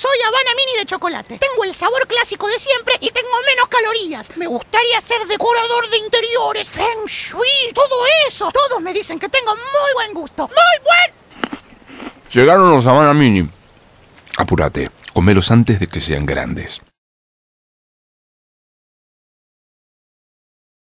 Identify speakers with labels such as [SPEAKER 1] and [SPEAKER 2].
[SPEAKER 1] Soy Habana Mini de chocolate. Tengo el sabor clásico de siempre y tengo menos calorías. Me gustaría ser decorador de interiores, feng shui, todo eso. Todos me dicen que tengo muy buen gusto. ¡Muy buen!
[SPEAKER 2] Llegaron los Habana Mini. Apúrate,
[SPEAKER 3] comelos antes de que sean grandes.